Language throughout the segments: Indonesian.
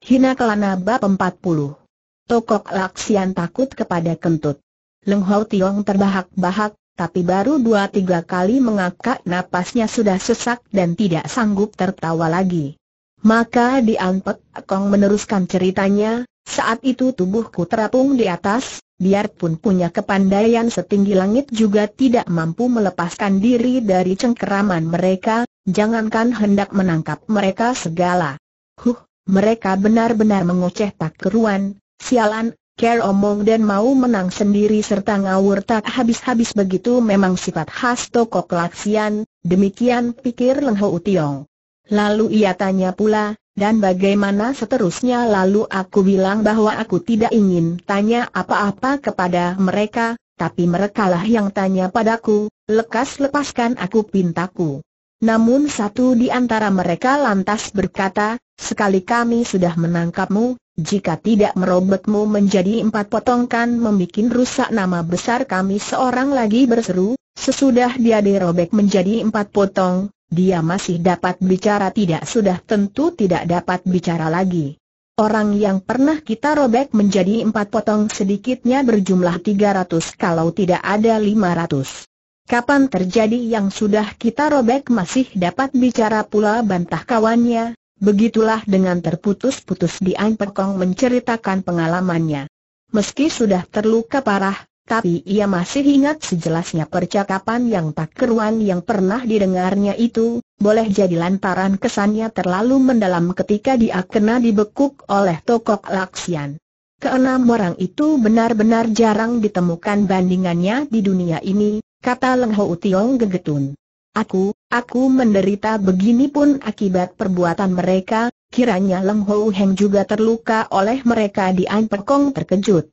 Hina Kelana Bab 40 Tokok Laksian takut kepada kentut. Leng Hou Tiong terbahak-bahak, tapi baru dua tiga kali mengakak napasnya sudah sesak dan tidak sanggup tertawa lagi. Maka di Anpek Kong meneruskan ceritanya, saat itu tubuhku terapung di atas, biarpun punya kepandaian setinggi langit juga tidak mampu melepaskan diri dari cengkeraman mereka, jangankan hendak menangkap mereka segala. Huh, mereka benar-benar mengoceh tak keruan, sialan, care omong dan mau menang sendiri serta ngawur tak habis-habis begitu memang sifat khas toko kelaksian, demikian pikir Leng Ho Tiong. Lalu ia tanya pula, dan bagaimana seterusnya lalu aku bilang bahwa aku tidak ingin tanya apa-apa kepada mereka, tapi merekalah yang tanya padaku, lekas lepaskan aku pintaku. Namun satu di antara mereka lantas berkata, sekali kami sudah menangkapmu, jika tidak merobekmu menjadi empat potongkan membuat rusak nama besar kami seorang lagi berseru, sesudah dia dirobek menjadi empat potong, dia masih dapat bicara tidak sudah tentu tidak dapat bicara lagi. Orang yang pernah kita robek menjadi empat potong sedikitnya berjumlah tiga ratus, kalau tidak ada lima ratus. Kapan terjadi yang sudah kita robek masih dapat bicara pula bantah kawannya, begitulah dengan terputus-putus Dian Pekong menceritakan pengalamannya. Meski sudah terluka parah, tapi ia masih ingat sejelasnya percakapan yang tak keruan yang pernah didengarnya itu, boleh jadi lantaran kesannya terlalu mendalam ketika dia kena dibekuk oleh tokok laksian. Keenam orang itu benar-benar jarang ditemukan bandingannya di dunia ini, kata Leng Ho Tiong gegetun. Aku, aku menderita begini pun akibat perbuatan mereka, kiranya Leng Ho Heng juga terluka oleh mereka di An Pekong terkejut.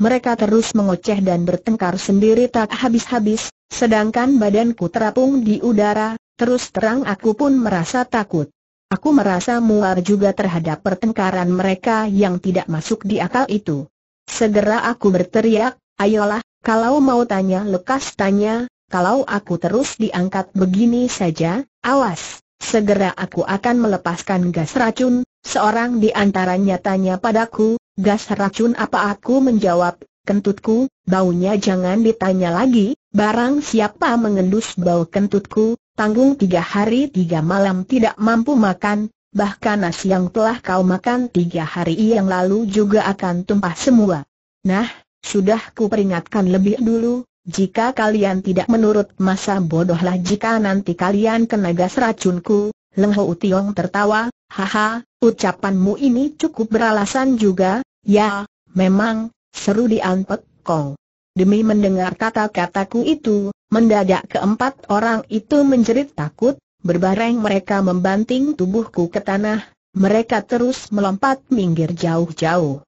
Mereka terus mengoceh dan bertengkar sendiri tak habis-habis, sedangkan badanku terapung di udara, terus terang aku pun merasa takut. Aku merasa muar juga terhadap pertengkaran mereka yang tidak masuk di akal itu. Segera aku berteriak, ayolah, kalau mau tanya lekas tanya, kalau aku terus diangkat begini saja, awas, segera aku akan melepaskan gas racun, seorang di antaranya tanya padaku, gas racun apa aku menjawab, kentutku, baunya jangan ditanya lagi, barang siapa mengendus bau kentutku, tanggung tiga hari tiga malam tidak mampu makan, bahkan nasi yang telah kau makan tiga hari yang lalu juga akan tumpah semua. Nah, sudah kuperingatkan lebih dulu, jika kalian tidak menurut masa bodohlah jika nanti kalian kena gas racunku, Leng Ho Tiong tertawa, haha, ucapanmu ini cukup beralasan juga, ya, memang, seru di Anpek Kong. Demi mendengar kata-kataku itu, mendadak keempat orang itu menjerit takut, berbareng mereka membanting tubuhku ke tanah, mereka terus melompat minggir jauh-jauh.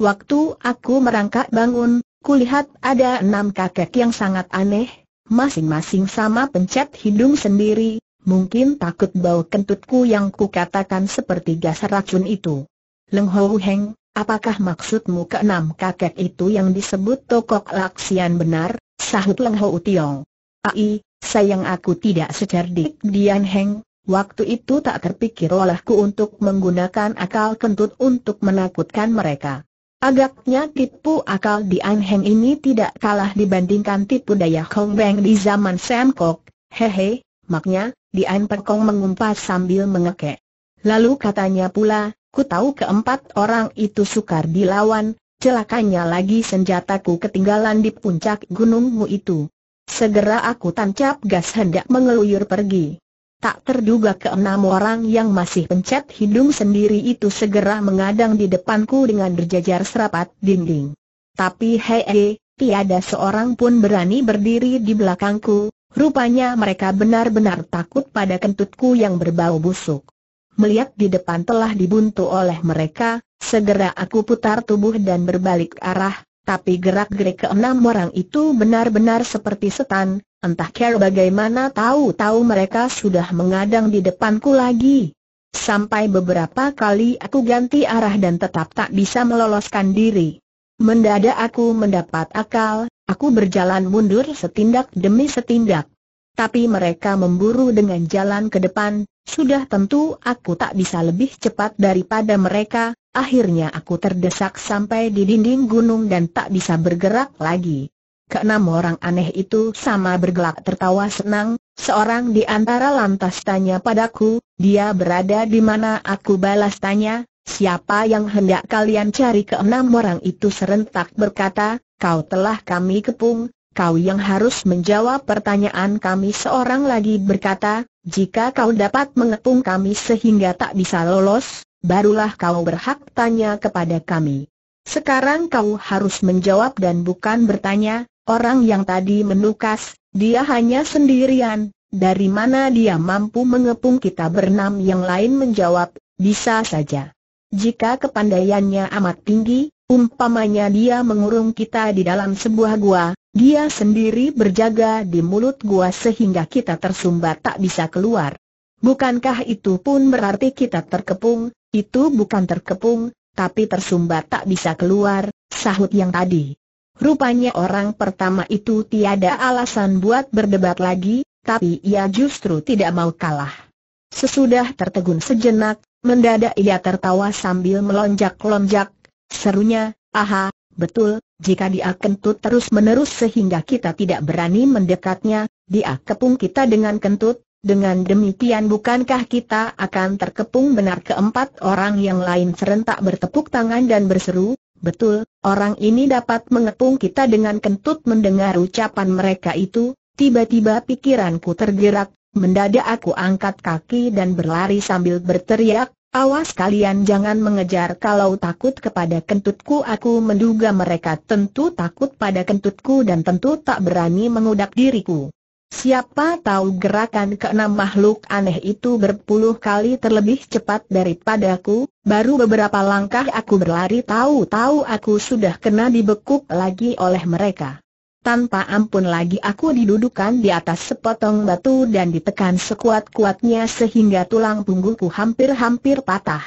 Waktu aku merangkak bangun, kulihat ada enam kakek yang sangat aneh, masing-masing sama pencet hidung sendiri, mungkin takut bau kentutku yang kukatakan seperti gas racun itu. Leng Hou Heng, apakah maksudmu ke enam kakek itu yang disebut tokok laksian benar? Sahut Leng Hou Tiong. Ai, sayang aku tidak secerdik Dian Heng, Waktu itu tak terpikir olehku untuk menggunakan akal kentut untuk menakutkan mereka. Agaknya tipu akal di An ini tidak kalah dibandingkan tipu daya Hong Beng di zaman Sam Kok. Hehe, maknya, di An Kong mengumpas sambil mengekek. Lalu katanya pula, ku tahu keempat orang itu sukar dilawan, celakanya lagi senjataku ketinggalan di puncak gunungmu itu. Segera aku tancap gas hendak mengeluyur pergi. Tak terduga ke enam orang yang masih pencet hidung sendiri itu segera mengadang di depanku dengan berjajar serapat dinding. Tapi hei, tiada seorang pun berani berdiri di belakangku, rupanya mereka benar-benar takut pada kentutku yang berbau busuk. Melihat di depan telah dibuntu oleh mereka, segera aku putar tubuh dan berbalik arah, tapi gerak-gerik ke enam orang itu benar-benar seperti setan, Entah care bagaimana tahu-tahu mereka sudah mengadang di depanku lagi. Sampai beberapa kali aku ganti arah dan tetap tak bisa meloloskan diri. Mendadak aku mendapat akal, aku berjalan mundur setindak demi setindak. Tapi mereka memburu dengan jalan ke depan, sudah tentu aku tak bisa lebih cepat daripada mereka, akhirnya aku terdesak sampai di dinding gunung dan tak bisa bergerak lagi. Keenam orang aneh itu sama bergelak tertawa senang, seorang di antara lantas tanya padaku, dia berada di mana aku balas tanya, siapa yang hendak kalian cari keenam orang itu serentak berkata, kau telah kami kepung, kau yang harus menjawab pertanyaan kami seorang lagi berkata, jika kau dapat mengepung kami sehingga tak bisa lolos, barulah kau berhak tanya kepada kami. Sekarang kau harus menjawab dan bukan bertanya, Orang yang tadi menukas, dia hanya sendirian, dari mana dia mampu mengepung kita bernam yang lain menjawab, bisa saja. Jika kepandaiannya amat tinggi, umpamanya dia mengurung kita di dalam sebuah gua, dia sendiri berjaga di mulut gua sehingga kita tersumbat tak bisa keluar. Bukankah itu pun berarti kita terkepung, itu bukan terkepung, tapi tersumbat tak bisa keluar, sahut yang tadi. Rupanya orang pertama itu tiada alasan buat berdebat lagi, tapi ia justru tidak mau kalah. Sesudah tertegun sejenak, mendadak ia tertawa sambil melonjak-lonjak, serunya, aha, betul, jika dia kentut terus-menerus sehingga kita tidak berani mendekatnya, dia kepung kita dengan kentut, dengan demikian bukankah kita akan terkepung benar keempat orang yang lain serentak bertepuk tangan dan berseru, Betul, orang ini dapat mengepung kita dengan kentut mendengar ucapan mereka itu, tiba-tiba pikiranku tergerak, mendadak aku angkat kaki dan berlari sambil berteriak, awas kalian jangan mengejar kalau takut kepada kentutku aku menduga mereka tentu takut pada kentutku dan tentu tak berani mengudak diriku. Siapa tahu gerakan keenam makhluk aneh itu berpuluh kali terlebih cepat daripada aku. baru beberapa langkah aku berlari tahu-tahu aku sudah kena dibekuk lagi oleh mereka. Tanpa ampun lagi aku didudukan di atas sepotong batu dan ditekan sekuat-kuatnya sehingga tulang punggungku hampir-hampir patah.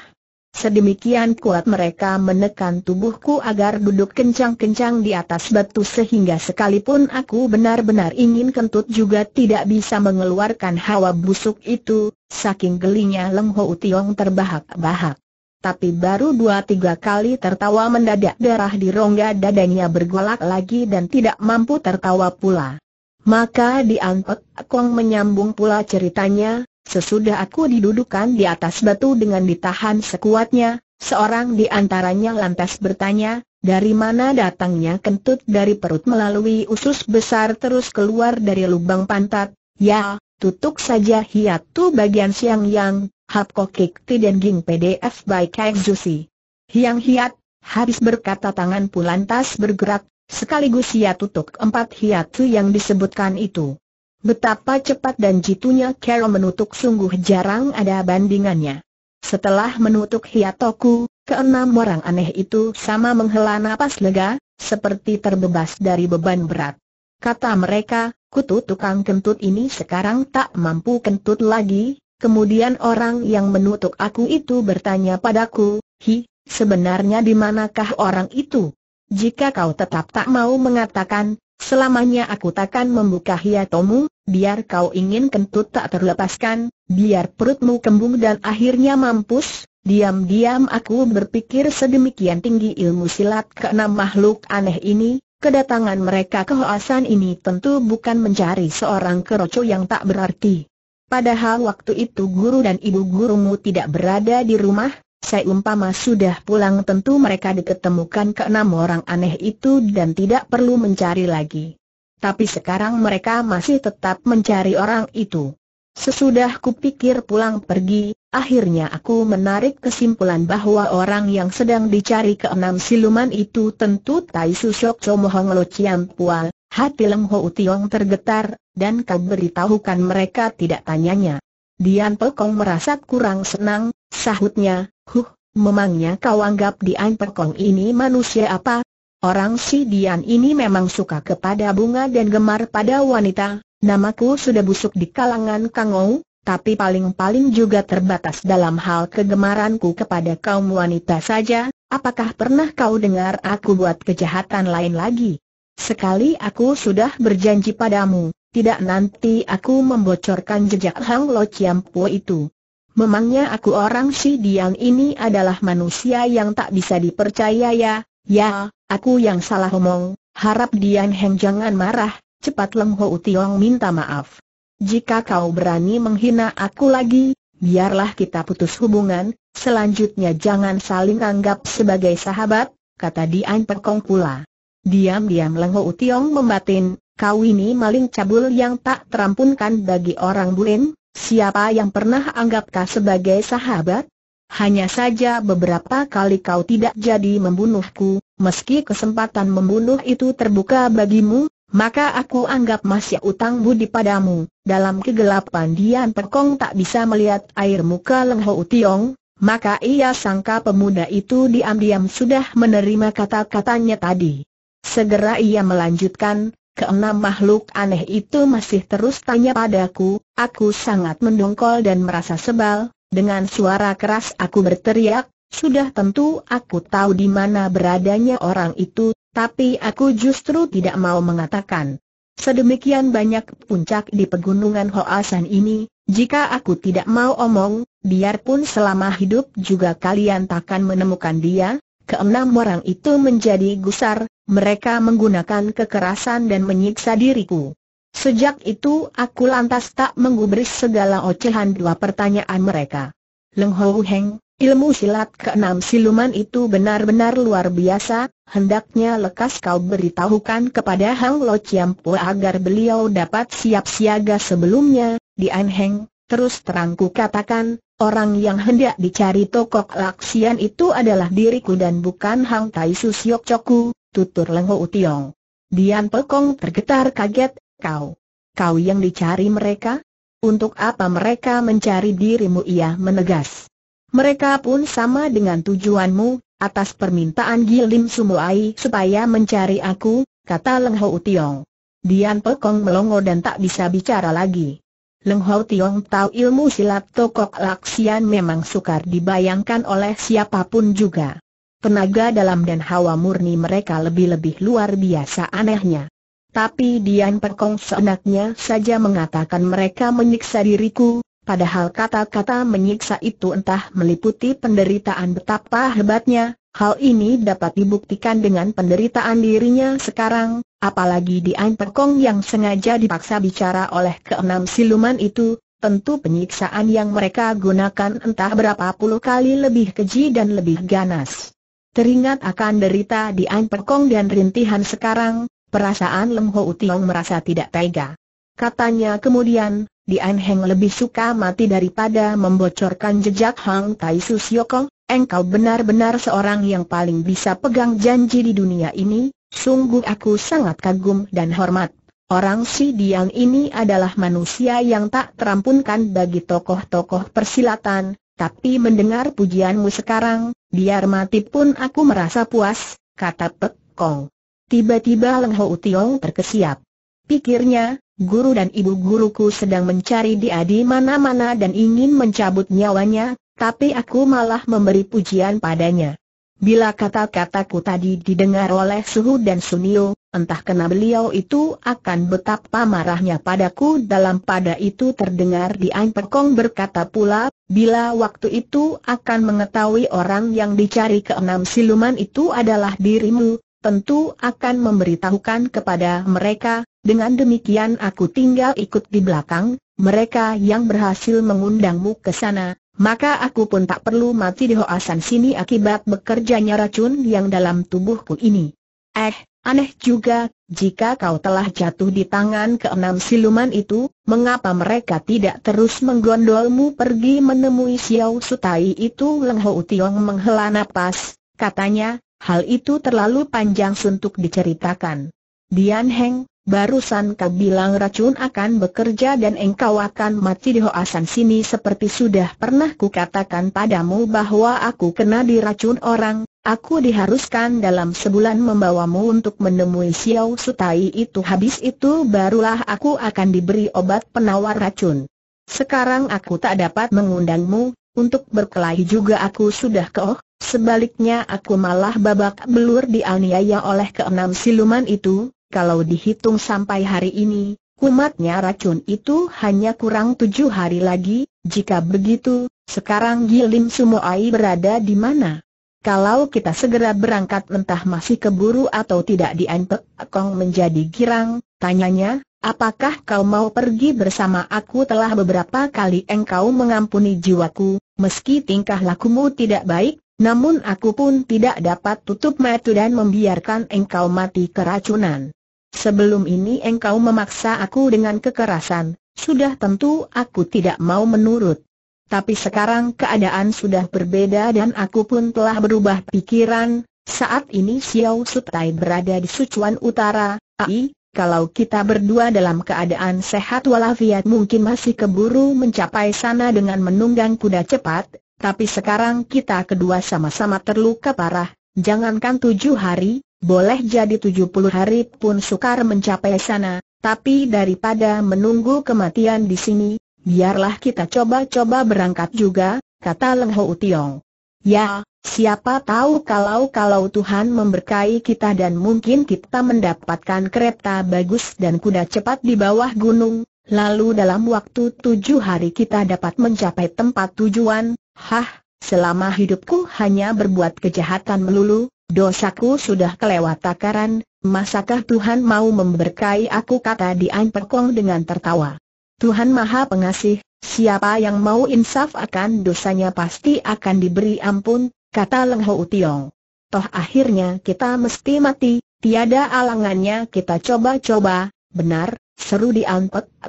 Sedemikian kuat mereka menekan tubuhku agar duduk kencang-kencang di atas batu sehingga sekalipun aku benar-benar ingin kentut juga tidak bisa mengeluarkan hawa busuk itu, saking gelinya Leng Ho utiong terbahak-bahak. Tapi baru dua tiga kali tertawa mendadak darah di rongga dadanya bergolak lagi dan tidak mampu tertawa pula. Maka diangkut, Kong menyambung pula ceritanya, Sesudah aku didudukan di atas batu dengan ditahan sekuatnya, seorang di antaranya lantas bertanya, dari mana datangnya kentut dari perut melalui usus besar terus keluar dari lubang pantat, ya, tutup saja hiatu bagian siang yang, hap kokik dan ging pdf by Kaegzusi. Hiang hiat, habis berkata tangan pulantas bergerak, sekaligus ia tutup empat hiatu yang disebutkan itu. Betapa cepat dan jitunya Carol menutup sungguh jarang ada bandingannya. Setelah menutup hiatoku, keenam orang aneh itu sama menghela napas lega, seperti terbebas dari beban berat. Kata mereka, kutu tukang kentut ini sekarang tak mampu kentut lagi, kemudian orang yang menutup aku itu bertanya padaku, hi, sebenarnya di manakah orang itu? Jika kau tetap tak mau mengatakan, Selamanya aku takkan membuka hiatomu, biar kau ingin kentut tak terlepaskan, biar perutmu kembung dan akhirnya mampus, diam-diam aku berpikir sedemikian tinggi ilmu silat keenam makhluk aneh ini, kedatangan mereka ke Hoasan ini tentu bukan mencari seorang keroco yang tak berarti. Padahal waktu itu guru dan ibu gurumu tidak berada di rumah, saya umpama sudah pulang tentu mereka diketemukan keenam orang aneh itu dan tidak perlu mencari lagi tapi sekarang mereka masih tetap mencari orang itu. Sesudah kupikir pulang pergi, akhirnya aku menarik kesimpulan bahwa orang yang sedang dicari keenam siluman itu tentu Tai Chomo Hong Lo Chiam Pual, hati leng Ho Utiong tergetar, dan kau beritahukan mereka tidak tanyanya. Dian Pekong merasa kurang senang, sahutnya, huh, memangnya kau anggap Dian Pekong ini manusia apa, Orang si Dian ini memang suka kepada bunga dan gemar pada wanita, namaku sudah busuk di kalangan Kangou, tapi paling-paling juga terbatas dalam hal kegemaranku kepada kaum wanita saja, apakah pernah kau dengar aku buat kejahatan lain lagi? Sekali aku sudah berjanji padamu, tidak nanti aku membocorkan jejak Hang Lo Chiam Po itu. Memangnya aku orang si Dian ini adalah manusia yang tak bisa dipercaya ya, Ya, aku yang salah omong, harap Dian Heng jangan marah, cepat Leng Ho Tiong minta maaf. Jika kau berani menghina aku lagi, biarlah kita putus hubungan, selanjutnya jangan saling anggap sebagai sahabat, kata Dian Pekong pula. Diam-diam Leng Ho Tiong membatin, kau ini maling cabul yang tak terampunkan bagi orang Buin, siapa yang pernah anggap anggapkah sebagai sahabat? Hanya saja beberapa kali kau tidak jadi membunuhku, meski kesempatan membunuh itu terbuka bagimu, maka aku anggap masih utang budi padamu. Dalam kegelapan Dian Pekong tak bisa melihat air muka Leng Ho Tiong, maka ia sangka pemuda itu diam-diam sudah menerima kata-katanya tadi. Segera ia melanjutkan, Keenam makhluk aneh itu masih terus tanya padaku, aku sangat mendongkol dan merasa sebal, dengan suara keras aku berteriak, sudah tentu aku tahu di mana beradanya orang itu, tapi aku justru tidak mau mengatakan. Sedemikian banyak puncak di pegunungan Hoasan ini, jika aku tidak mau omong, biarpun selama hidup juga kalian takkan menemukan dia, keenam orang itu menjadi gusar, mereka menggunakan kekerasan dan menyiksa diriku. Sejak itu aku lantas tak menggubris segala ocehan dua pertanyaan mereka. Leng Hou Heng, ilmu silat keenam siluman itu benar-benar luar biasa, hendaknya lekas kau beritahukan kepada Hang Lo Chiam Po agar beliau dapat siap siaga sebelumnya, Dian Heng, terus terangku katakan, orang yang hendak dicari tokok laksian itu adalah diriku dan bukan Hang Tai Su Siok Choku, tutur Leng Hou Tiong. Dian Pekong tergetar kaget, kau. Kau yang dicari mereka? Untuk apa mereka mencari dirimu ia menegas. Mereka pun sama dengan tujuanmu, atas permintaan Gilim Sumuai supaya mencari aku, kata Leng Hou Tiong. Dian Pekong melongo dan tak bisa bicara lagi. Leng Hou Tiong tahu ilmu silat Tokok Laksian memang sukar dibayangkan oleh siapapun juga. Tenaga dalam dan hawa murni mereka lebih-lebih luar biasa anehnya. Tapi Dian Perkong seenaknya saja mengatakan mereka menyiksa diriku, padahal kata-kata menyiksa itu entah meliputi penderitaan betapa hebatnya, hal ini dapat dibuktikan dengan penderitaan dirinya sekarang, apalagi Dian Perkong yang sengaja dipaksa bicara oleh keenam siluman itu, tentu penyiksaan yang mereka gunakan entah berapa puluh kali lebih keji dan lebih ganas. Teringat akan derita Dian Perkong dan rintihan sekarang, Perasaan Lem Ho Utiong merasa tidak tega. Katanya kemudian, Dian Heng lebih suka mati daripada membocorkan jejak Hang Tai Su Siokong, engkau benar-benar seorang yang paling bisa pegang janji di dunia ini, sungguh aku sangat kagum dan hormat. Orang si Dian ini adalah manusia yang tak terampunkan bagi tokoh-tokoh persilatan, tapi mendengar pujianmu sekarang, biar mati pun aku merasa puas, kata Pek Kong. Tiba-tiba Leng Ho Tiong terkesiap. Pikirnya, guru dan ibu guruku sedang mencari dia di mana-mana dan ingin mencabut nyawanya, tapi aku malah memberi pujian padanya. Bila kata-kataku tadi didengar oleh Suhu dan Sunio, entah kenapa beliau itu akan betapa marahnya padaku dalam pada itu terdengar di perkong berkata pula, bila waktu itu akan mengetahui orang yang dicari keenam siluman itu adalah dirimu, tentu akan memberitahukan kepada mereka, dengan demikian aku tinggal ikut di belakang, mereka yang berhasil mengundangmu ke sana, maka aku pun tak perlu mati di hoasan sini akibat bekerjanya racun yang dalam tubuhku ini. Eh, aneh juga, jika kau telah jatuh di tangan keenam siluman itu, mengapa mereka tidak terus menggondolmu pergi menemui Xiao Sutai itu Leng Ho Tiong menghela napas, katanya, Hal itu terlalu panjang untuk diceritakan. Dian Heng, barusan kau bilang racun akan bekerja dan engkau akan mati di Hoasan sini seperti sudah pernah kukatakan padamu bahwa aku kena diracun orang, aku diharuskan dalam sebulan membawamu untuk menemui Xiao Sutai itu habis itu barulah aku akan diberi obat penawar racun. Sekarang aku tak dapat mengundangmu, untuk berkelahi juga aku sudah keoh. sebaliknya aku malah babak belur dianiaya oleh keenam siluman itu, kalau dihitung sampai hari ini, kumatnya racun itu hanya kurang tujuh hari lagi, jika begitu, sekarang Gilim Sumoai berada di mana? Kalau kita segera berangkat entah masih keburu atau tidak diantek Kong menjadi girang, tanyanya, apakah kau mau pergi bersama aku telah beberapa kali engkau mengampuni jiwaku, Meski tingkah lakumu tidak baik, namun aku pun tidak dapat tutup mata dan membiarkan engkau mati keracunan. Sebelum ini engkau memaksa aku dengan kekerasan, sudah tentu aku tidak mau menurut. Tapi sekarang keadaan sudah berbeda dan aku pun telah berubah pikiran, saat ini Xiao Sutai berada di Sichuan Utara, AI, kalau kita berdua dalam keadaan sehat walafiat mungkin masih keburu mencapai sana dengan menunggang kuda cepat, tapi sekarang kita kedua sama-sama terluka parah, jangankan tujuh hari, boleh jadi tujuh puluh hari pun sukar mencapai sana, tapi daripada menunggu kematian di sini, biarlah kita coba-coba berangkat juga, kata Leng Ho Utiong. Ya, siapa tahu kalau-kalau Tuhan memberkahi kita dan mungkin kita mendapatkan kereta bagus dan kuda cepat di bawah gunung, lalu dalam waktu tujuh hari kita dapat mencapai tempat tujuan, hah, selama hidupku hanya berbuat kejahatan melulu, dosaku sudah kelewat takaran, masakah Tuhan mau memberkahi aku kata Dian Perkong dengan tertawa. Tuhan Maha Pengasih, siapa yang mau insaf akan dosanya pasti akan diberi ampun, kata Leng Ho Utiong. Toh akhirnya kita mesti mati, tiada alangannya kita coba-coba, benar, seru di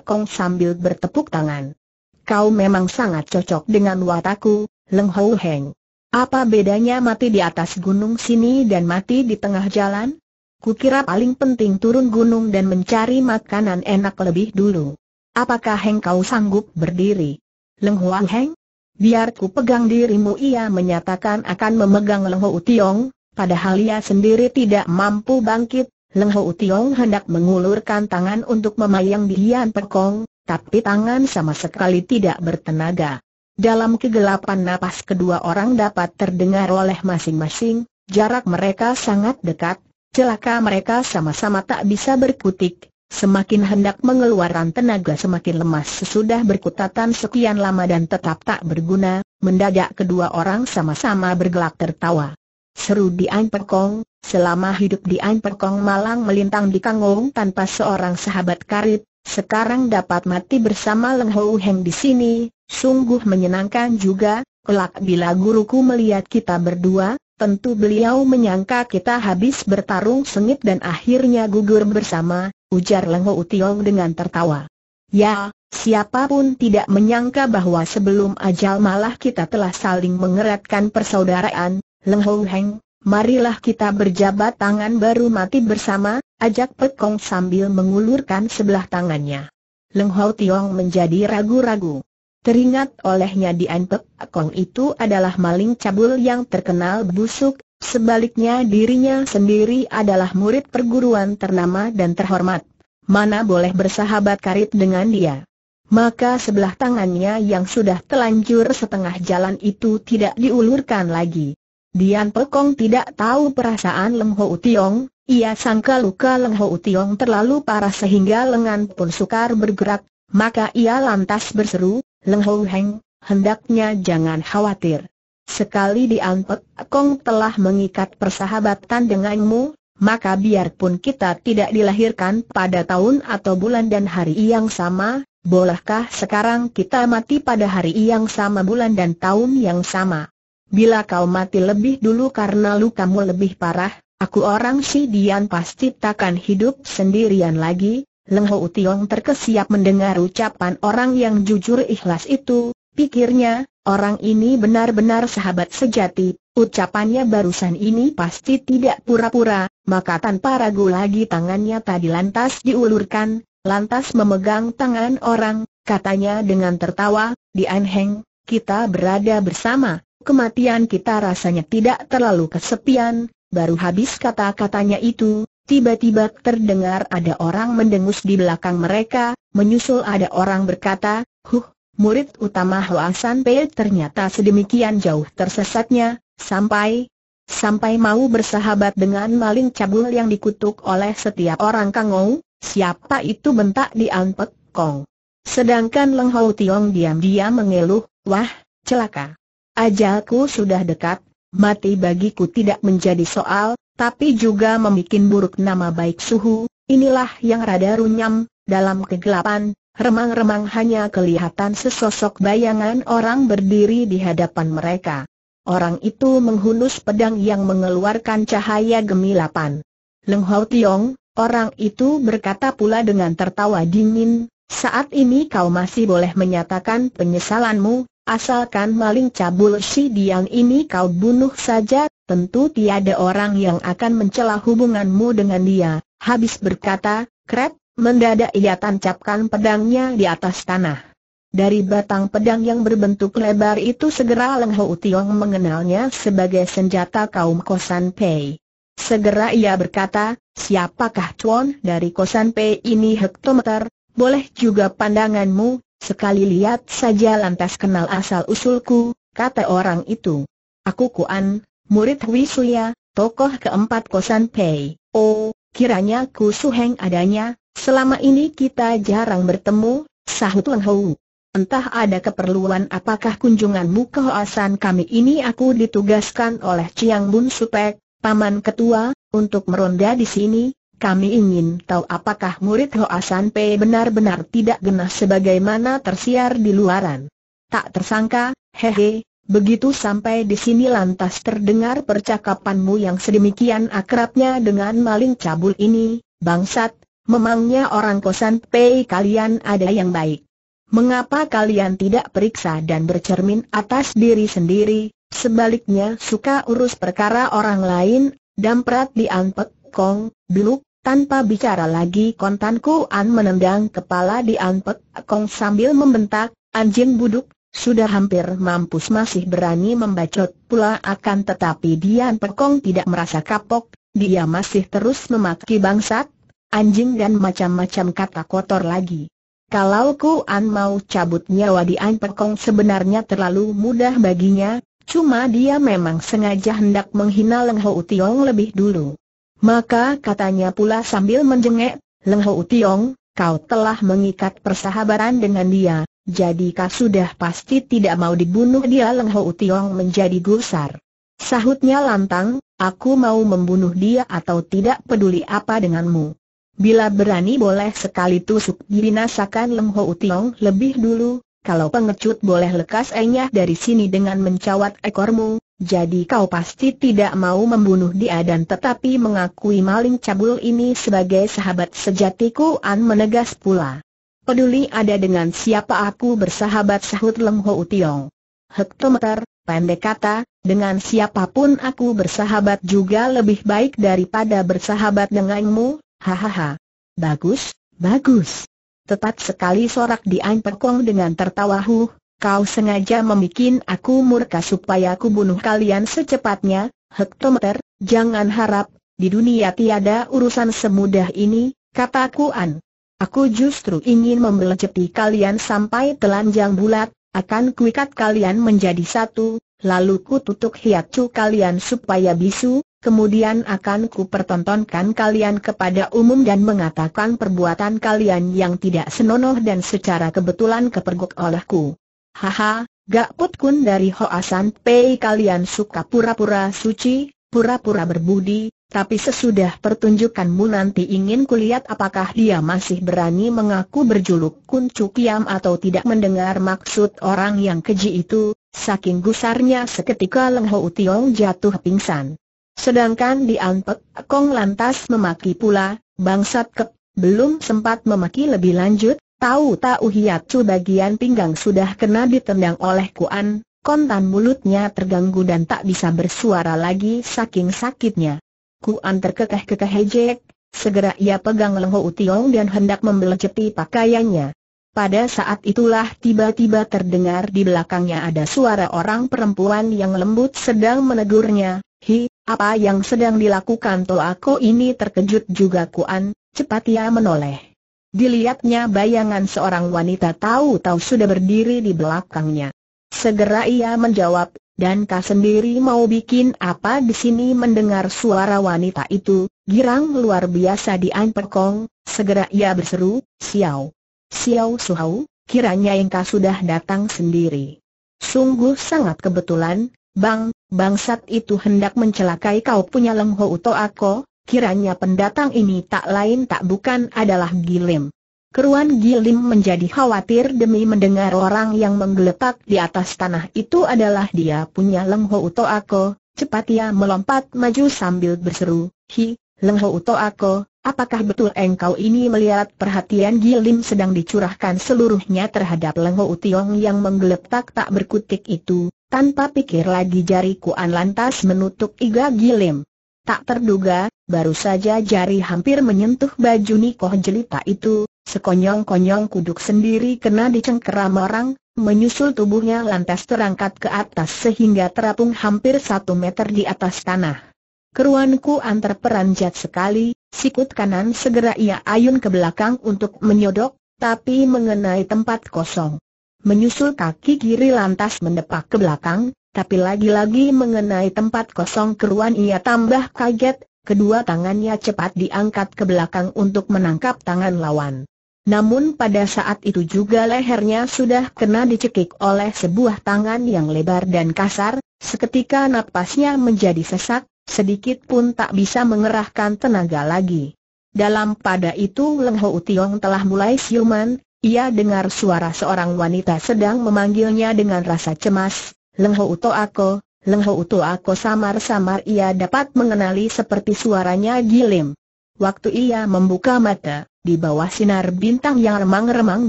Kong sambil bertepuk tangan. Kau memang sangat cocok dengan wataku, Leng Ho Heng. Apa bedanya mati di atas gunung sini dan mati di tengah jalan? Kukira paling penting turun gunung dan mencari makanan enak lebih dulu. Apakah engkau sanggup berdiri? Leng Hua Heng? Biar ku pegang dirimu ia menyatakan akan memegang Leng Hou Tiong, padahal ia sendiri tidak mampu bangkit, Leng Hou Tiong hendak mengulurkan tangan untuk memayang Dian Perkong, tapi tangan sama sekali tidak bertenaga. Dalam kegelapan napas kedua orang dapat terdengar oleh masing-masing, jarak mereka sangat dekat, celaka mereka sama-sama tak bisa berkutik, semakin hendak mengeluarkan tenaga semakin lemas sesudah berkutatan sekian lama dan tetap tak berguna, mendadak kedua orang sama-sama bergelak tertawa. Seru di Perkong, selama hidup di Perkong malang melintang di Kangong tanpa seorang sahabat karib, sekarang dapat mati bersama Leng Ho Heng di sini, sungguh menyenangkan juga, kelak bila guruku melihat kita berdua, tentu beliau menyangka kita habis bertarung sengit dan akhirnya gugur bersama, ujar Lengho Utiong dengan tertawa. Ya, siapapun tidak menyangka bahwa sebelum ajal malah kita telah saling mengeratkan persaudaraan, Lengho Heng, marilah kita berjabat tangan baru mati bersama, ajak Pekong sambil mengulurkan sebelah tangannya. Lengho Tiong menjadi ragu-ragu. Teringat olehnya di Pek Kong itu adalah maling cabul yang terkenal busuk, Sebaliknya dirinya sendiri adalah murid perguruan ternama dan terhormat. Mana boleh bersahabat karib dengan dia. Maka sebelah tangannya yang sudah telanjur setengah jalan itu tidak diulurkan lagi. Dian Pekong tidak tahu perasaan Leng Ho Tiong, ia sangka luka Leng Ho Tiong terlalu parah sehingga lengan pun sukar bergerak, maka ia lantas berseru, Leng Ho Heng, hendaknya jangan khawatir. Sekali diangkut, Kong telah mengikat persahabatan denganmu, maka biarpun kita tidak dilahirkan pada tahun atau bulan dan hari yang sama, bolehkah sekarang kita mati pada hari yang sama bulan dan tahun yang sama? Bila kau mati lebih dulu karena lukamu lebih parah, aku orang si Dian pasti takkan hidup sendirian lagi. Leng Ho Tiong terkesiap mendengar ucapan orang yang jujur ikhlas itu, Pikirnya, orang ini benar-benar sahabat sejati, ucapannya barusan ini pasti tidak pura-pura, maka tanpa ragu lagi tangannya tadi lantas diulurkan, lantas memegang tangan orang, katanya dengan tertawa, di Anheng, kita berada bersama, kematian kita rasanya tidak terlalu kesepian, baru habis kata-katanya itu, tiba-tiba terdengar ada orang mendengus di belakang mereka, menyusul ada orang berkata, huh, murid utama Hoasan San Pei ternyata sedemikian jauh tersesatnya, sampai sampai mau bersahabat dengan maling cabul yang dikutuk oleh setiap orang kangou, siapa itu bentak di Anpek Kong. Sedangkan Leng Hou Tiong diam-diam mengeluh, wah, celaka. Ajalku sudah dekat, mati bagiku tidak menjadi soal, tapi juga membuat buruk nama baik suhu, inilah yang rada runyam, dalam kegelapan, Remang-remang hanya kelihatan sesosok bayangan orang berdiri di hadapan mereka. Orang itu menghunus pedang yang mengeluarkan cahaya gemilapan. Leng Hau Tiong, orang itu berkata pula dengan tertawa dingin, saat ini kau masih boleh menyatakan penyesalanmu, asalkan maling cabul si Diang ini kau bunuh saja, tentu tiada orang yang akan mencela hubunganmu dengan dia. Habis berkata, Krep, Mendadak ia tancapkan pedangnya di atas tanah. Dari batang pedang yang berbentuk lebar itu segera Leng Ho Tiong mengenalnya sebagai senjata kaum Kosan Pei. Segera ia berkata, siapakah cuan dari Kosan Pei ini hektometer, boleh juga pandanganmu, sekali lihat saja lantas kenal asal-usulku, kata orang itu. Aku Kuan, murid Hui Suya, tokoh keempat Kosan Pei. Oh, kiranya Ku Suheng adanya, Selama ini kita jarang bertemu, sahut Leng Hou. Entah ada keperluan apakah kunjunganmu ke Hoasan kami ini aku ditugaskan oleh Chiang Bun Supek, Paman Ketua, untuk meronda di sini, kami ingin tahu apakah murid Hoasan P benar-benar tidak genah sebagaimana tersiar di luaran. Tak tersangka, hehe, begitu sampai di sini lantas terdengar percakapanmu yang sedemikian akrabnya dengan maling cabul ini, bangsat, Memangnya orang kosan Pei kalian ada yang baik. Mengapa kalian tidak periksa dan bercermin atas diri sendiri, sebaliknya suka urus perkara orang lain, damprat di Anpek, Kong, Biluk, tanpa bicara lagi kontan an menendang kepala di Anpek Kong sambil membentak, anjing buduk, sudah hampir mampus masih berani membacot pula akan tetapi anpek kong tidak merasa kapok, dia masih terus memaki bangsat, anjing dan macam-macam kata kotor lagi. Kalau Ku an mau cabut nyawa di Pekong sebenarnya terlalu mudah baginya, cuma dia memang sengaja hendak menghina Leng Ho utiong lebih dulu. Maka katanya pula sambil menjengek, Leng Ho utiong, kau telah mengikat persahabatan dengan dia, jadi kau sudah pasti tidak mau dibunuh dia Leng Ho utiong menjadi gusar. Sahutnya lantang, aku mau membunuh dia atau tidak peduli apa denganmu. Bila berani boleh sekali tusuk dibinasakan Leng Ho Tiong lebih dulu, kalau pengecut boleh lekas enyah dari sini dengan mencawat ekormu, jadi kau pasti tidak mau membunuh dia dan tetapi mengakui maling cabul ini sebagai sahabat sejatiku An menegas pula. Peduli ada dengan siapa aku bersahabat sahut Leng Ho Tiong. Hektometer, pendek kata, dengan siapapun aku bersahabat juga lebih baik daripada bersahabat denganmu, Hahaha. Bagus, bagus. Tepat sekali sorak Dian pekong dengan tertawa huh, kau sengaja membuat aku murka supaya aku bunuh kalian secepatnya, hektometer, jangan harap, di dunia tiada urusan semudah ini, kata Kuan. Aku justru ingin membeleceti kalian sampai telanjang bulat, akan kuikat kalian menjadi satu, lalu ku tutup hiatcu kalian supaya bisu, Kemudian akan kupertontonkan kalian kepada umum dan mengatakan perbuatan kalian yang tidak senonoh dan secara kebetulan kepergok olehku. Haha, gak put kun dari Hoasan Pei kalian suka pura-pura suci, pura-pura berbudi, tapi sesudah pertunjukanmu nanti ingin kulihat apakah dia masih berani mengaku berjuluk kun cukiam atau tidak mendengar maksud orang yang keji itu, saking gusarnya seketika Leng Ho Tiong jatuh pingsan. Sedangkan di Anpek, Kong lantas memaki pula, bangsat kep, belum sempat memaki lebih lanjut, tahu-tahu hiatsu bagian pinggang sudah kena ditendang oleh Kuan, kontan mulutnya terganggu dan tak bisa bersuara lagi saking sakitnya. Kuan terkekeh-kekeh ejek, segera ia pegang lengho utiung dan hendak membelejeti pakaiannya. Pada saat itulah tiba-tiba terdengar di belakangnya ada suara orang perempuan yang lembut sedang menegurnya, Hi, apa yang sedang dilakukan Toako ini terkejut juga Kuan, cepat ia menoleh. Dilihatnya bayangan seorang wanita tahu-tahu sudah berdiri di belakangnya. Segera ia menjawab, dan kau sendiri mau bikin apa di sini mendengar suara wanita itu, girang luar biasa di anpekong. segera ia berseru, Siau, Siau Suhau, kiranya engkau sudah datang sendiri. Sungguh sangat kebetulan, Bang, bangsat itu hendak mencelakai kau punya lengho Uto Ako, kiranya pendatang ini tak lain tak bukan adalah Gilim. Keruan Gilim menjadi khawatir demi mendengar orang yang menggeletak di atas tanah itu adalah dia punya lengho Uto Ako, cepat ia melompat maju sambil berseru, Hi, lengho Uto Ako, apakah betul engkau ini melihat perhatian Gilim sedang dicurahkan seluruhnya terhadap lengho Utiong yang menggeletak tak berkutik itu, tanpa pikir lagi jari Kuan lantas menutup iga gilim. Tak terduga, baru saja jari hampir menyentuh baju Nikoh jelita itu, sekonyong-konyong kuduk sendiri kena dicengkeram orang, menyusul tubuhnya lantas terangkat ke atas sehingga terapung hampir satu meter di atas tanah. Keruanku antar peranjat sekali, sikut kanan segera ia ayun ke belakang untuk menyodok, tapi mengenai tempat kosong menyusul kaki kiri lantas mendepak ke belakang, tapi lagi-lagi mengenai tempat kosong keruan ia tambah kaget, kedua tangannya cepat diangkat ke belakang untuk menangkap tangan lawan. Namun pada saat itu juga lehernya sudah kena dicekik oleh sebuah tangan yang lebar dan kasar, seketika napasnya menjadi sesak, sedikit pun tak bisa mengerahkan tenaga lagi. Dalam pada itu Leng Ho Tiong telah mulai siuman, ia dengar suara seorang wanita sedang memanggilnya dengan rasa cemas, Leng Ho Uto Ako, Leng Ho Uto Ako samar-samar ia dapat mengenali seperti suaranya Gilim. Waktu ia membuka mata, di bawah sinar bintang yang remang-remang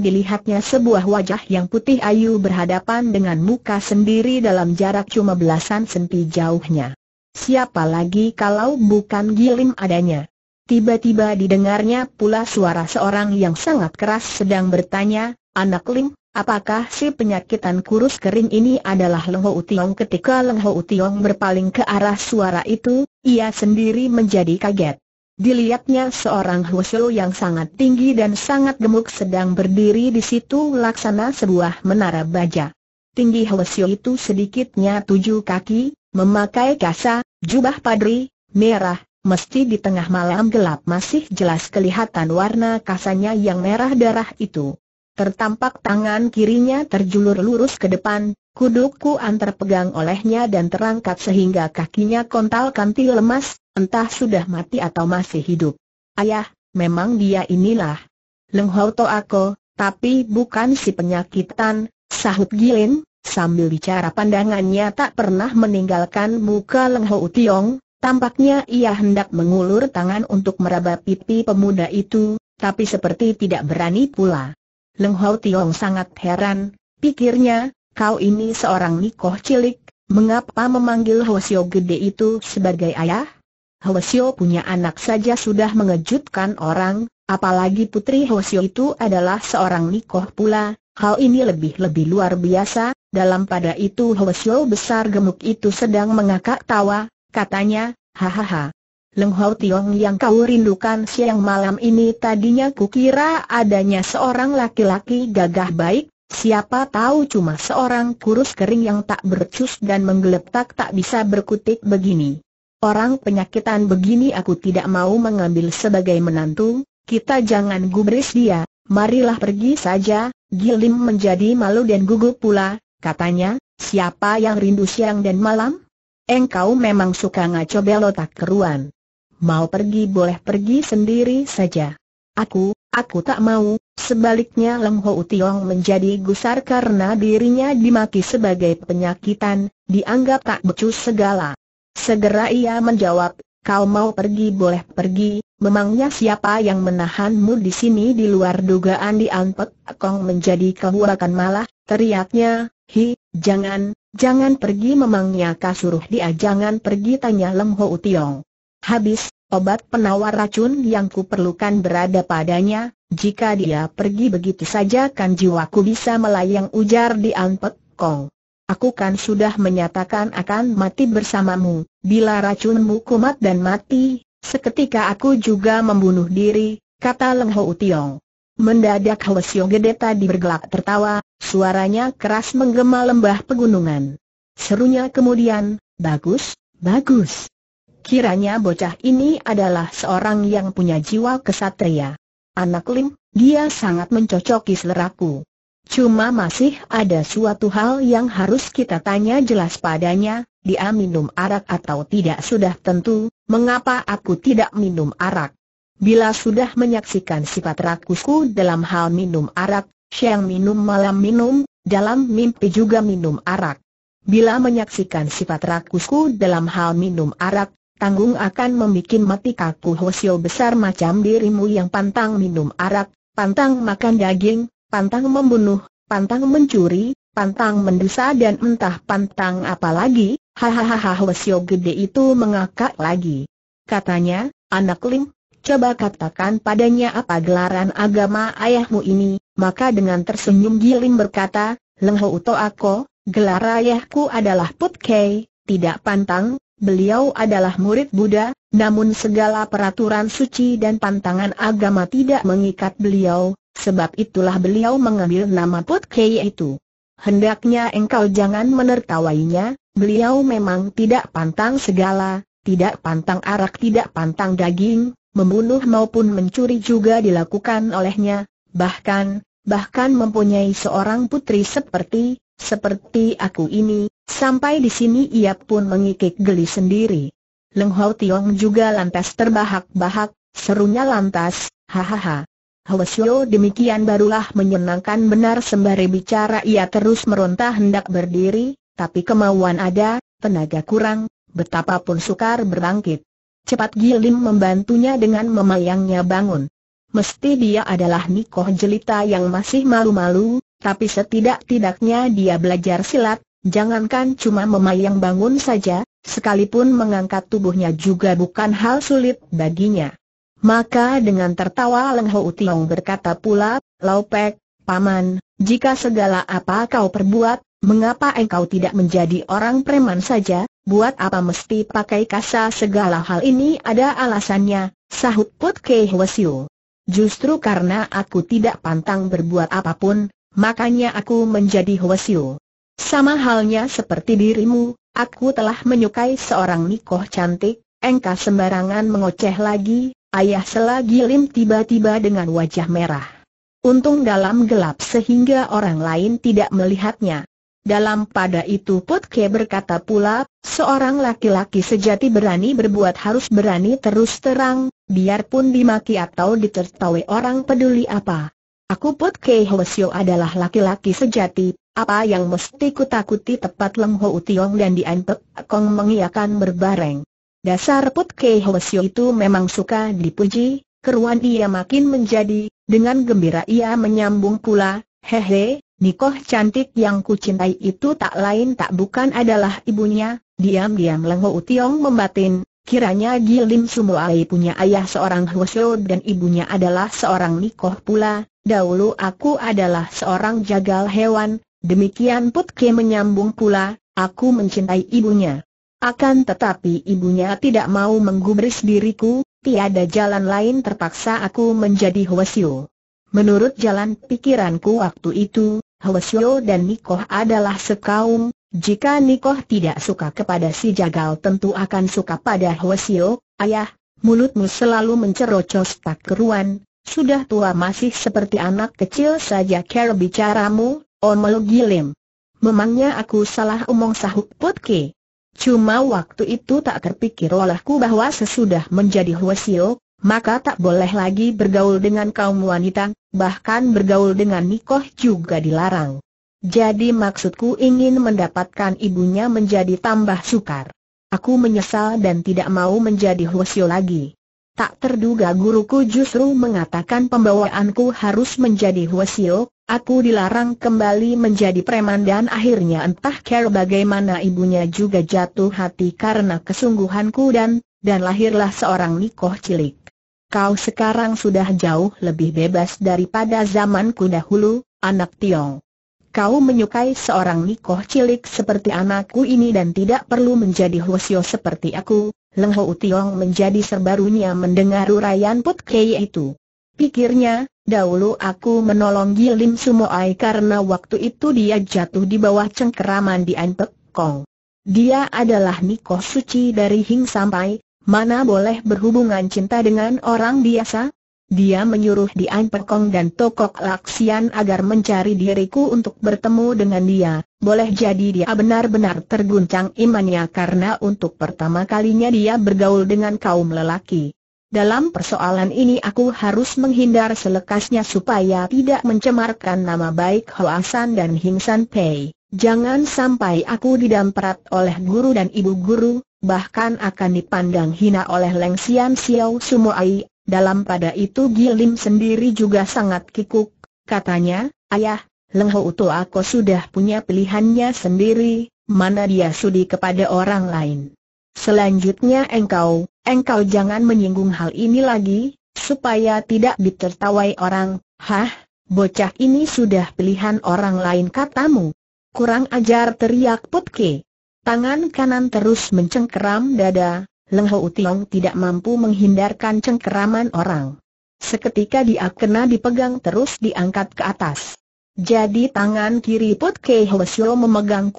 dilihatnya sebuah wajah yang putih ayu berhadapan dengan muka sendiri dalam jarak cuma belasan senti jauhnya. Siapa lagi kalau bukan Gilim adanya? Tiba-tiba didengarnya pula suara seorang yang sangat keras sedang bertanya, Anak lim, apakah si penyakitan kurus kering ini adalah Leng Ho utiong? Ketika Leng Ho utiong berpaling ke arah suara itu, ia sendiri menjadi kaget. Dilihatnya seorang Husu yang sangat tinggi dan sangat gemuk sedang berdiri di situ laksana sebuah menara baja. Tinggi Husu itu sedikitnya tujuh kaki, memakai kasa, jubah padri, merah, mesti di tengah malam gelap masih jelas kelihatan warna kasanya yang merah darah itu. Tertampak tangan kirinya terjulur lurus ke depan, kudukku antar pegang olehnya dan terangkat sehingga kakinya kontal kantil lemas, entah sudah mati atau masih hidup. Ayah, memang dia inilah. Leng Hau To Ako, tapi bukan si penyakitan, sahut Gilin, sambil bicara pandangannya tak pernah meninggalkan muka Leng Hau Tiong, Tampaknya ia hendak mengulur tangan untuk meraba pipi pemuda itu, tapi seperti tidak berani pula. Leng Hau Tiong sangat heran, pikirnya, kau ini seorang nikoh cilik, mengapa memanggil Hwasyo gede itu sebagai ayah? Hwasyo punya anak saja sudah mengejutkan orang, apalagi putri Hwasyo itu adalah seorang nikoh pula, hal ini lebih-lebih luar biasa, dalam pada itu Hwasyo besar gemuk itu sedang mengakak tawa, katanya, hahaha. Leng Hau Tiong yang kau rindukan siang malam ini tadinya kukira adanya seorang laki-laki gagah baik, siapa tahu cuma seorang kurus kering yang tak bercus dan menggeletak tak bisa berkutik begini. Orang penyakitan begini aku tidak mau mengambil sebagai menantu, kita jangan gubris dia, marilah pergi saja, Gilim menjadi malu dan gugup pula, katanya, siapa yang rindu siang dan malam? Engkau memang suka ngaco belotak keruan. Mau pergi boleh pergi sendiri saja. Aku, aku tak mau, sebaliknya Leng Ho Utiong menjadi gusar karena dirinya dimaki sebagai penyakitan, dianggap tak becus segala. Segera ia menjawab, kau mau pergi boleh pergi, memangnya siapa yang menahanmu di sini di luar dugaan di Anpek Kong menjadi kehuakan malah, teriaknya, hi, jangan, Jangan pergi memangnya kasuruh dia jangan pergi tanya Leng Ho Tiong. Habis, obat penawar racun yang kuperlukan berada padanya, jika dia pergi begitu saja kan jiwaku bisa melayang ujar di Anpek Kong. Aku kan sudah menyatakan akan mati bersamamu, bila racunmu kumat dan mati, seketika aku juga membunuh diri, kata Leng Ho Tiong. Mendadak Lesio Gede tadi bergelak tertawa, suaranya keras menggema lembah pegunungan. Serunya kemudian, bagus, bagus. Kiranya bocah ini adalah seorang yang punya jiwa kesatria. Anak Lim, dia sangat mencocoki seleraku. Cuma masih ada suatu hal yang harus kita tanya jelas padanya, dia minum arak atau tidak sudah tentu, mengapa aku tidak minum arak? Bila sudah menyaksikan sifat rakusku dalam hal minum arak, siang minum malam minum, dalam mimpi juga minum arak. Bila menyaksikan sifat rakusku dalam hal minum arak, tanggung akan membuat mati kaku Hosio besar macam dirimu yang pantang minum arak, pantang makan daging, pantang membunuh, pantang mencuri, pantang mendusa dan entah pantang apa lagi, hahaha Hosio gede itu mengakak lagi. Katanya, anak Lim, coba katakan padanya apa gelaran agama ayahmu ini, maka dengan tersenyum Giling berkata, Leng Ho Uto Ako, gelar ayahku adalah Put Kei, tidak pantang, beliau adalah murid Buddha, namun segala peraturan suci dan pantangan agama tidak mengikat beliau, sebab itulah beliau mengambil nama Put Kei itu. Hendaknya engkau jangan menertawainya, beliau memang tidak pantang segala, tidak pantang arak tidak pantang daging, membunuh maupun mencuri juga dilakukan olehnya, bahkan, bahkan mempunyai seorang putri seperti, seperti aku ini, sampai di sini ia pun mengikik geli sendiri. Leng Hau Tiong juga lantas terbahak-bahak, serunya lantas, hahaha. Hwasyo demikian barulah menyenangkan benar sembari bicara ia terus meronta hendak berdiri, tapi kemauan ada, tenaga kurang, betapapun sukar berbangkit. Cepat Gilim membantunya dengan memayangnya bangun. Mesti dia adalah Nikoh Jelita yang masih malu-malu, tapi setidak-tidaknya dia belajar silat, jangankan cuma memayang bangun saja, sekalipun mengangkat tubuhnya juga bukan hal sulit baginya. Maka dengan tertawa Leng Ho Tiong berkata pula, Laupek, Paman, jika segala apa kau perbuat, Mengapa engkau tidak menjadi orang preman saja, buat apa mesti pakai kasa segala hal ini ada alasannya, sahut Put Kei Hwasyo. Justru karena aku tidak pantang berbuat apapun, makanya aku menjadi Hwasyo. Sama halnya seperti dirimu, aku telah menyukai seorang nikoh cantik, engkau sembarangan mengoceh lagi, ayah selagi lim tiba-tiba dengan wajah merah. Untung dalam gelap sehingga orang lain tidak melihatnya. Dalam pada itu Putke berkata pula, seorang laki-laki sejati berani berbuat harus berani terus terang, biarpun dimaki atau ditertawai orang peduli apa. Aku Putke Hwasyo adalah laki-laki sejati, apa yang mesti kutakuti tepat Lem Ho Utiong dan diantek Kong mengiakan berbareng. Dasar Putke Hwasyo itu memang suka dipuji, keruan ia makin menjadi, dengan gembira ia menyambung pula, hehe, Nikoh cantik yang kucintai itu tak lain tak bukan adalah ibunya, diam-diam Lengho Utiong membatin, kiranya Gilim Sumuai punya ayah seorang Hwasyo dan ibunya adalah seorang Nikoh pula, dahulu aku adalah seorang jagal hewan, demikian Putke menyambung pula, aku mencintai ibunya. Akan tetapi ibunya tidak mau menggubris diriku, tiada jalan lain terpaksa aku menjadi Hwasyo. Menurut jalan pikiranku waktu itu, Hwasyo dan Nikoh adalah sekaum, jika Nikoh tidak suka kepada si Jagal tentu akan suka pada Hwasyo, ayah, mulutmu selalu mencerocos tak keruan, sudah tua masih seperti anak kecil saja cara bicaramu, omel gilim. Memangnya aku salah omong sahut Putki. Cuma waktu itu tak terpikir olehku bahwa sesudah menjadi Hwasyo, maka tak boleh lagi bergaul dengan kaum wanita, bahkan bergaul dengan Nikoh juga dilarang. Jadi maksudku ingin mendapatkan ibunya menjadi tambah sukar. Aku menyesal dan tidak mau menjadi Hwasyo lagi. Tak terduga guruku justru mengatakan pembawaanku harus menjadi Hwasyo, aku dilarang kembali menjadi preman dan akhirnya entah care bagaimana ibunya juga jatuh hati karena kesungguhanku dan, dan lahirlah seorang Nikoh cilik kau sekarang sudah jauh lebih bebas daripada zamanku dahulu, anak Tiong. Kau menyukai seorang nikoh cilik seperti anakku ini dan tidak perlu menjadi hosio seperti aku, Leng Ho Tiong menjadi serbarunya mendengar uraian Put Kei itu. Pikirnya, dahulu aku menolong Gilim Sumoai karena waktu itu dia jatuh di bawah cengkeraman di Anpek Kong. Dia adalah nikoh suci dari Hing Sampai, Mana boleh berhubungan cinta dengan orang biasa? Dia menyuruh Dian Perkong dan Tokok Laksian agar mencari diriku untuk bertemu dengan dia. Boleh jadi dia benar-benar terguncang imannya karena untuk pertama kalinya dia bergaul dengan kaum lelaki. Dalam persoalan ini aku harus menghindar selekasnya supaya tidak mencemarkan nama baik Hoasan dan Hingsan Pei. Jangan sampai aku didamprat oleh guru dan ibu guru, bahkan akan dipandang hina oleh Leng Sian Xiao Sumoai. Dalam pada itu Gilim sendiri juga sangat kikuk. Katanya, ayah, Leng Ho Uto aku sudah punya pilihannya sendiri, mana dia sudi kepada orang lain. Selanjutnya engkau, engkau jangan menyinggung hal ini lagi, supaya tidak ditertawai orang, hah, bocah ini sudah pilihan orang lain katamu. Kurang ajar teriak Putke. Tangan kanan terus mencengkeram dada, Leng Ho Tiong tidak mampu menghindarkan cengkeraman orang. Seketika dia kena dipegang terus diangkat ke atas. Jadi tangan kiri Put Kei Ho Hwasyo memegang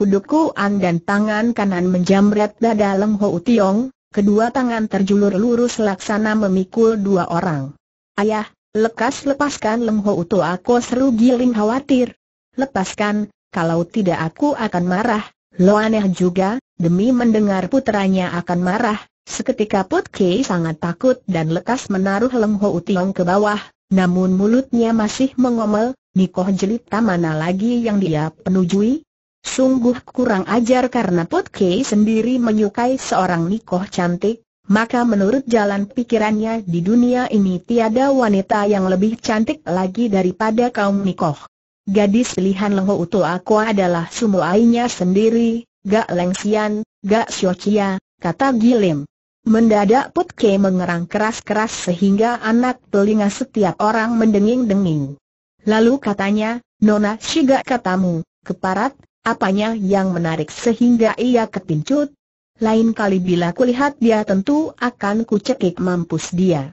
an dan tangan kanan menjamret dada Leng Ho U Tiong, kedua tangan terjulur lurus laksana memikul dua orang. Ayah, lekas lepaskan Leng Ho Uto aku seru Giling khawatir. Lepaskan, kalau tidak aku akan marah. Lo aneh juga, demi mendengar putranya akan marah, seketika Put Kei sangat takut dan lekas menaruh Leng Ho U Tiong ke bawah, namun mulutnya masih mengomel, Nikoh jelita mana lagi yang dia penujui? Sungguh kurang ajar karena K sendiri menyukai seorang Nikoh cantik, maka menurut jalan pikirannya di dunia ini tiada wanita yang lebih cantik lagi daripada kaum Nikoh. Gadis pilihan Leho Utu aku adalah sumuainya sendiri, Gak Lengsian, Gak Siocia, kata Gilim. Mendadak Putke mengerang keras-keras sehingga anak telinga setiap orang mendenging-denging. Lalu katanya, Nona Shiga katamu, keparat, apanya yang menarik sehingga ia kepincut? Lain kali bila kulihat dia tentu akan kucekik mampus dia.